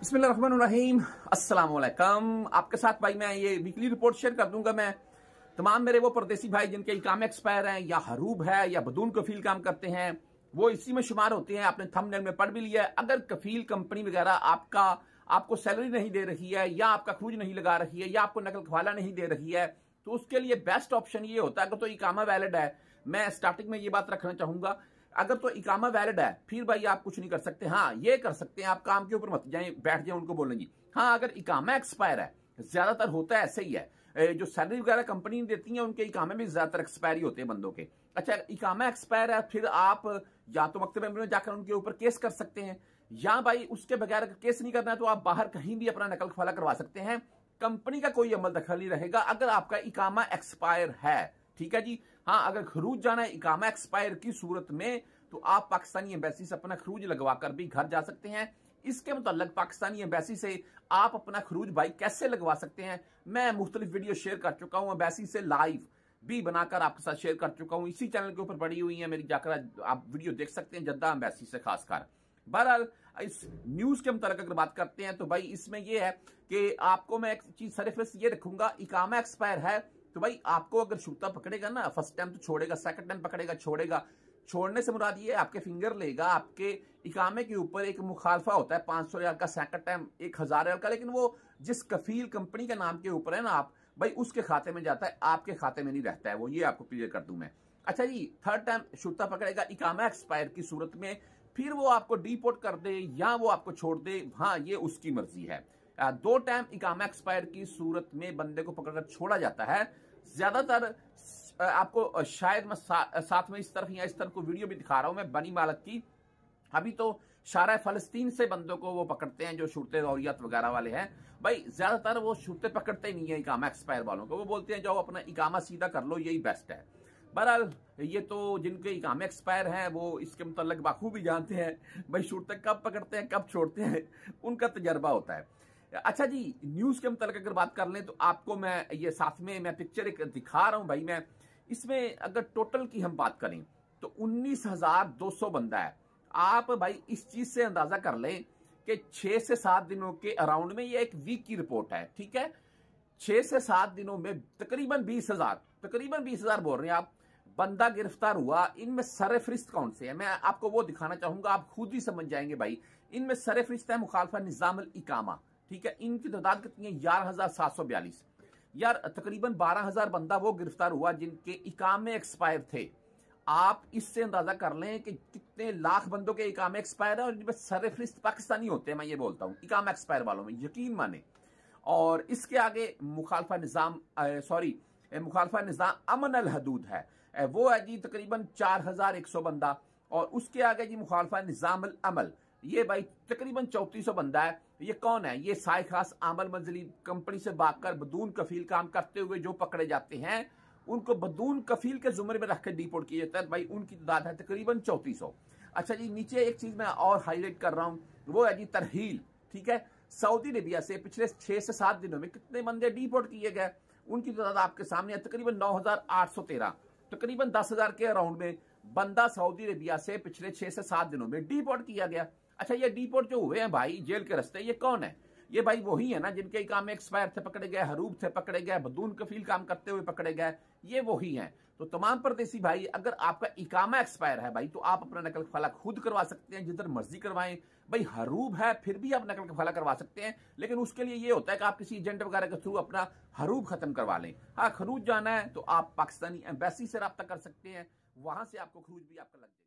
बसमीम असलकम आपके साथ भाई मैं ये वीकली रिपोर्ट शेयर कर दूंगा मैं तमाम मेरे वो परदेसी भाई जिनके इकाम एक्सपायर हैं या हरूब है या बदून कफील काम करते हैं वो इसी में शुमार होते हैं आपने थंबनेल में पढ़ भी लिया है अगर कफील कंपनी वगैरह आपका आपको सैलरी नहीं दे रही है या आपका क्रूज नहीं लगा रही है या आपको नकल खवाला नहीं दे रही है तो उसके लिए बेस्ट ऑप्शन ये होता है अगर तो इकामा वैलिड है मैं स्टार्टिंग में ये बात रखना चाहूंगा अगर तो इकामा वैलिड है फिर भाई आप कुछ नहीं कर सकते हाँ ये कर सकते हैं आप काम के ऊपर मत जाए बैठ जाए उनको बोलेंगे हाँ अगर इकामा एक्सपायर है ज्यादातर होता है ऐसे ही है जो सैलरी वगैरह कंपनी देती है उनके इकामे भी ज्यादातर ही होते हैं बंदों के अच्छा इकामा एक्सपायर है फिर आप या तो मकतब में जाकर उनके ऊपर केस कर सकते हैं या भाई उसके बगैर केस नहीं करना है तो आप बाहर कहीं भी अपना नकल खफला करवा सकते हैं कंपनी का कोई अमल दखल नहीं रहेगा अगर आपका इकामा एक्सपायर है ठीक है जी हाँ अगर खरूज जाना है इकामा एक्सपायर की सूरत में तो आप पाकिस्तानी एम्बेसी से अपना खरूज लगवाकर भी घर जा सकते हैं इसके मुतल पाकिस्तानी एम्बेसी से आप अपना खरूज बाइक कैसे लगवा सकते हैं मैं मुख्तलिफ वीडियो शेयर कर चुका हूँ एम्बेसी से लाइव भी बनाकर आपके साथ शेयर कर चुका हूँ इसी चैनल के ऊपर पड़ी हुई है मेरी जाकर आप वीडियो देख सकते हैं जद्दा एम्बेसी से खासकर बहरहाल इस न्यूज़ के मुताबिक अगर बात करते हैं तो भाई इसमें यह है कि आपको मैं एक चीज़ सरफेस ये रखूंगा इकामा एक्सपायर है तो भाई आपको अगर छूता पकड़ेगा ना फर्स्ट टाइम तो छोड़ेगा सेकंड टाइम पकड़ेगा छोड़ेगा छोड़ने से मुराद ये आपके फिंगर लेगा आपके इकामे के ऊपर एक मुखालफा होता है पाँच सौ का सेकंड टाइम एक हज़ार का लेकिन वो जिस कफील कंपनी के नाम के ऊपर है ना आप भाई उसके खाते में जाता है आपके खाते में नहीं रहता है वो ये आपको क्लियर कर दूं मैं अच्छा जी थर्ड टाइम शुता पकड़ेगा इकामा एक्सपायर की सूरत में फिर वो आपको डीपोर्ट कर दे या वो आपको छोड़ दे हाँ ये उसकी मर्जी है दो टाइम इकामा एक्सपायर की सूरत में बंदे को पकड़कर छोड़ा जाता है ज्यादातर आपको शायद मैं सा, साथ में इस तरफ या इस तरफ को वीडियो भी दिखा रहा हूं मैं बनी मालक की अभी तो शारा फलस्तीन से बंदों को वो पकड़ते हैं जो शुरते दौरियात वगैरह वाले हैं भाई ज्यादातर वो शुरते पकड़ते नहीं है इकामा एक्सपायर वालों को वो बोलते हैं जाओ अपना इकामा सीधा कर लो यही बेस्ट है बहरहाल ये तो जिनके इकामे एक्सपायर हैं वो इसके मुतल बाखूबी जानते हैं भाई शूट तक कब पकड़ते हैं कब छोड़ते हैं उनका तजर्बा होता है अच्छा जी न्यूज के मुतालिक अगर बात कर लें तो आपको मैं ये साथ में मैं पिक्चर एक दिखा रहा हूं भाई मैं इसमें अगर टोटल की हम बात करें तो उन्नीस हजार दो सौ बंदा है आप भाई इस चीज से अंदाजा कर लें कि छह से सात दिनों के अराउंड में ये एक वीक की रिपोर्ट है ठीक है छह से सात दिनों में तकरीबन बीस हजार तकरीबन बीस हजार बोल रहे हैं आप बंदा गिरफ्तार हुआ इनमें सरफरिस्त कौन से है मैं आपको वो दिखाना चाहूंगा आप खुद ही समझ जाएंगे भाई इनमें सरफरिस्त है मुखालफा निजामल इकामा ठीक है इनकी तादाद कितनी है ग्यारह हजार सात सौ बयालीस यार तकरीबन बारह हजार बंदा वो गिरफ्तार हुआ जिनके इकामे एक्सपायर थे आप इससे अंदाजा कर लें कि कितने लाख बंदों के इकामे एक्सपायर है और जिनमें सरफरिस्त पाकिस्तानी होते हैं मैं ये बोलता हूँ इकाम एक्सपायर वालों में यकीन माने और इसके आगे मुखालफा निज़ाम सॉरी मुखालफा निज़ाम अमन अल हदूद है वो है जी तकरीबन चार हजार एक सौ बंदा और उसके आगे जी मुखालफा निज़ाम अल अमल ये भाई तकरीबन चौंतीस सौ बंदा है ये कौन है ये साय खास आमल मंजिली कंपनी से कर बदून कफील काम करते हुए जो पकड़े जाते हैं उनको बदून कफील के जुमरे में रखकर डिपोर्ट किया जाता है भाई उनकी तादाद है तकरीबन चौंतीस अच्छा जी नीचे एक चीज मैं और हाईलाइट कर रहा हूं वो है जी तरहील ठीक है सऊदी अरेबिया से पिछले छह से सात दिनों में कितने बंदे डिपोर्ट किए गए उनकी तादाद आपके सामने है तकरीबन नौ हजार आठ सौ तेरह तकरीबन दस हजार के अराउंड में बंदा सऊदी अरेबिया से पिछले छह से सात दिनों में डिपोर्ट किया गया अच्छा ये डीपोर्ट जो हुए हैं भाई जेल के रस्ते ये कौन है ये भाई वही है ना जिनके काम एक्सपायर थे पकड़े गए हरूब थे पकड़े गए बदून कफील काम करते हुए पकड़े गए ये वही हैं तो तमाम परदेसी भाई अगर आपका इकामा एक्सपायर है भाई तो आप अपना नकल फला खुद करवा सकते हैं जिधर मर्जी करवाएं भाई हरूब है फिर भी आप नकल फला करवा सकते हैं लेकिन उसके लिए ये होता है कि आप किसी एजेंट वगैरह के थ्रू अपना हरूब खत्म करवा लें हाँ खरूज जाना है तो आप पाकिस्तानी एम्बेसी से रब्ता कर सकते हैं वहां से आपको खरूज भी आपका लग जाए